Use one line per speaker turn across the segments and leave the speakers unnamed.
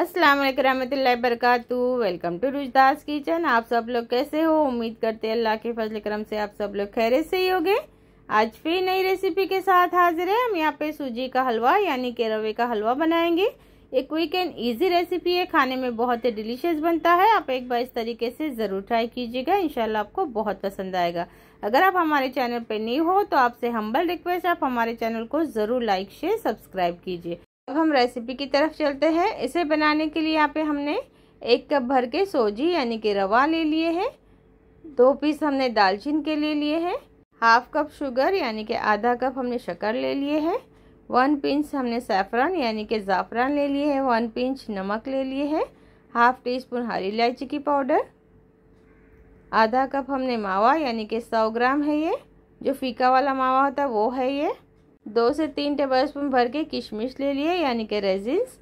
अस्सलाम रहमतुल्लाहि वरकू वेलकम टू रुजदास किचन आप सब लोग कैसे हो उम्मीद करते हैं अल्लाह के फजल करम से आप सब लोग खैर से ही होंगे आज फिर नई रेसिपी के साथ हाजिर है हम यहाँ पे सूजी का हलवा यानी के रवे का हलवा बनाएंगे ये क्विक एंड ईजी रेसिपी है खाने में बहुत ही डिलीशियस बनता है आप एक बार इस तरीके से ज़रूर ट्राई कीजिएगा इंशाल्लाह आपको बहुत पसंद आएगा अगर आप हमारे चैनल पर नहीं हो तो आपसे हम्बल रिक्वेस्ट आप हमारे चैनल को ज़रूर लाइक शेयर सब्सक्राइब कीजिए अब हम रेसिपी की तरफ चलते हैं इसे बनाने के लिए यहाँ पे हमने एक कप भर के सोजी यानी कि रवा ले लिए हैं दो पीस हमने दालचीन के ले लिए हैं हाफ कप शुगर यानी कि आधा कप हमने शक्कर ले लिए हैं वन पिंच हमने सैफरन यानी कि ज़ाफ़रान ले लिए हैं वन पिंच नमक ले लिए है हाफ टी स्पून हरी इलायची की पाउडर आधा कप हमने मावा यानी कि सौ ग्राम है ये जो फीका वाला मावा होता है वो है ये दो से तीन टेबल स्पून भर के किशमिश ले लिए यानी कि रेजिन्स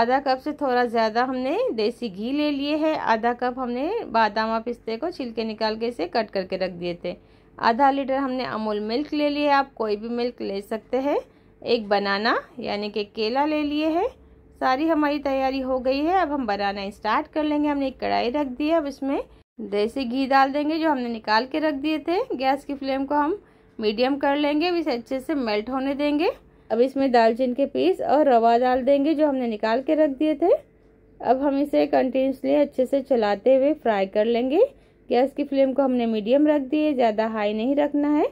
आधा कप से थोड़ा ज़्यादा हमने देसी घी ले लिए है आधा कप हमने बादाम और पिस्ते को छिलके निकाल के इसे कट करके रख दिए थे आधा लीटर हमने अमूल मिल्क ले लिए आप कोई भी मिल्क ले सकते हैं एक बनाना यानी कि केला ले लिए है सारी हमारी तैयारी हो गई है अब हम बनाना स्टार्ट कर लेंगे हमने एक कढ़ाई रख दी है अब इसमें देसी घी डाल देंगे जो हमने निकाल के रख दिए थे गैस की फ्लेम को हम मीडियम कर लेंगे इसे अच्छे से मेल्ट होने देंगे अब इसमें दालचीनी के पीस और रवा डाल देंगे जो हमने निकाल के रख दिए थे अब हम इसे कंटिन्यूसली अच्छे से चलाते हुए फ्राई कर लेंगे गैस की फ्लेम को हमने मीडियम रख दी है ज़्यादा हाई नहीं रखना है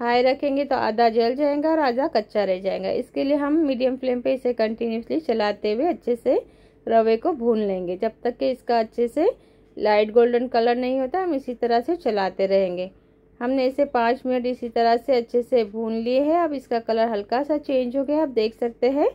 हाई रखेंगे तो आधा जल जाएगा और आधा कच्चा रह जाएगा इसके लिए हम मीडियम फ्लेम पे इसे कंटिन्यूसली चलाते हुए अच्छे से रवे को भून लेंगे जब तक कि इसका अच्छे से लाइट गोल्डन कलर नहीं होता हम इसी तरह से चलाते रहेंगे हमने इसे पाँच मिनट इसी तरह से अच्छे से भून लिए है अब इसका कलर हल्का सा चेंज हो गया आप देख सकते हैं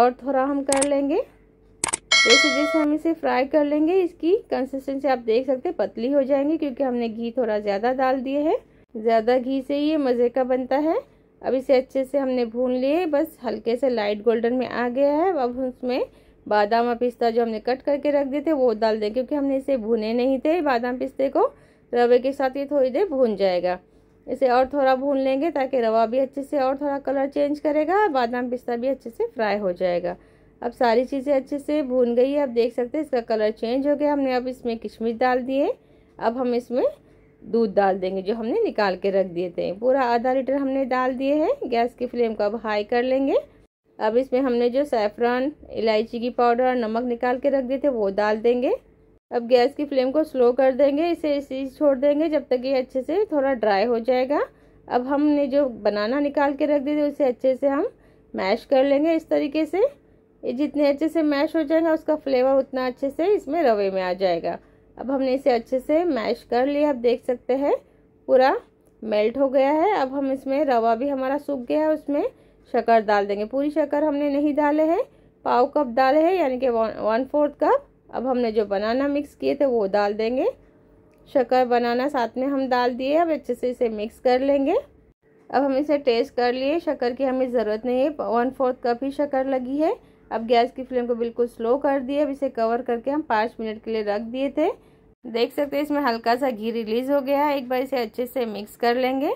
और थोड़ा हम कर लेंगे जैसे जैसे हम इसे फ्राई कर लेंगे इसकी कंसिस्टेंसी आप देख सकते हैं पतली हो जाएंगी क्योंकि हमने घी थोड़ा ज़्यादा डाल दिए है ज़्यादा घी से ये मज़े का बनता है अब इसे अच्छे से हमने भून लिए बस हल्के से लाइट गोल्डन में आ गया है अब उसमें बादाम और पिस्ता जो हमने कट करके रख दिए थे वो डाल दें क्योंकि हमने इसे भुने नहीं थे बादाम पिस्ते को रवे के साथ ये थोड़ी देर भून जाएगा इसे और थोड़ा भून लेंगे ताकि रवा भी अच्छे से और थोड़ा कलर चेंज करेगा और बादाम पिस्ता भी अच्छे से फ्राई हो जाएगा अब सारी चीज़ें अच्छे से भून गई है अब देख सकते हैं इसका कलर चेंज हो गया हमने अब इसमें किशमिश डाल दिए अब हम इसमें दूध डाल देंगे जो हमने निकाल के रख दिए थे पूरा आधा लीटर हमने डाल दिए हैं गैस की फ्लेम को अब हाई कर लेंगे अब इसमें हमने जो सैफरन इलायची की पाउडर और नमक निकाल के रख दिए थे वो डाल देंगे अब गैस की फ्लेम को स्लो कर देंगे इसे इसी छोड़ देंगे जब तक ये अच्छे से थोड़ा ड्राई हो जाएगा अब हमने जो बनाना निकाल के रख दिए थे उसे अच्छे से हम मैश कर लेंगे इस तरीके से ये जितने अच्छे से मैश हो जाएगा उसका फ्लेवर उतना अच्छे से इसमें रवे में आ जाएगा अब हमने इसे अच्छे से मैश कर लिया आप देख सकते हैं पूरा मेल्ट हो गया है अब हम इसमें रवा भी हमारा सूख गया है उसमें शक्कर डाल देंगे पूरी शक्कर हमने नहीं डाले हैं पाव कप डाले हैं यानी कि वन फोर्थ कप अब हमने जो बनाना मिक्स किए थे वो डाल देंगे शक्कर बनाना साथ में हम डाल दिए अब अच्छे से इसे मिक्स कर लेंगे अब हम इसे टेस्ट कर लिए शक्कर की हमें ज़रूरत नहीं है वन फोर्थ कप ही शक्कर लगी है अब गैस की फ्लेम को बिल्कुल स्लो कर दिए अब इसे कवर करके हम पाँच मिनट के लिए रख दिए थे देख सकते हैं इसमें हल्का सा घी रिलीज़ हो गया है एक बार इसे अच्छे से मिक्स कर लेंगे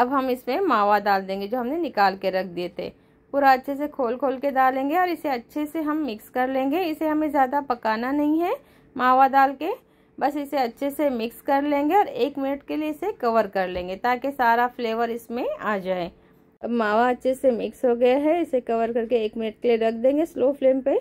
अब हम इसमें मावा डाल देंगे जो हमने निकाल के रख दिए थे पूरा अच्छे से खोल खोल के डालेंगे और इसे अच्छे से हम मिक्स कर लेंगे इसे हमें ज़्यादा पकाना नहीं है मावा डाल के बस इसे अच्छे से मिक्स कर लेंगे और एक मिनट के लिए इसे कवर कर लेंगे ताकि सारा फ्लेवर इसमें आ जाए अब मावा अच्छे से मिक्स हो गया है इसे कवर करके एक मिनट के लिए रख देंगे स्लो फ्लेम पे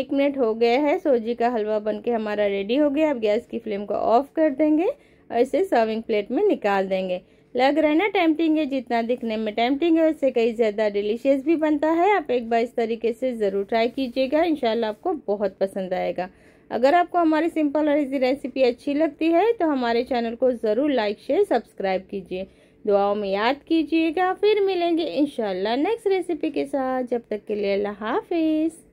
एक मिनट हो गया है सोजी का हलवा बनके हमारा रेडी हो गया अब गैस की फ्लेम को ऑफ कर देंगे और इसे सर्विंग प्लेट में निकाल देंगे लग रहा है ना टेम्पटिंग है जितना दिखने में टेम्पटिंग है उससे कहीं ज़्यादा डिलीशियस भी बनता है आप एक बार इस तरीके से ज़रूर ट्राई कीजिएगा इन आपको बहुत पसंद आएगा अगर आपको हमारी सिंपल और इजी रेसिपी अच्छी लगती है तो हमारे चैनल को ज़रूर लाइक शेयर सब्सक्राइब कीजिए दुआओं में याद कीजिएगा फिर मिलेंगे इन नेक्स्ट रेसिपी के साथ जब तक के लिए अल्लाह हाफिज़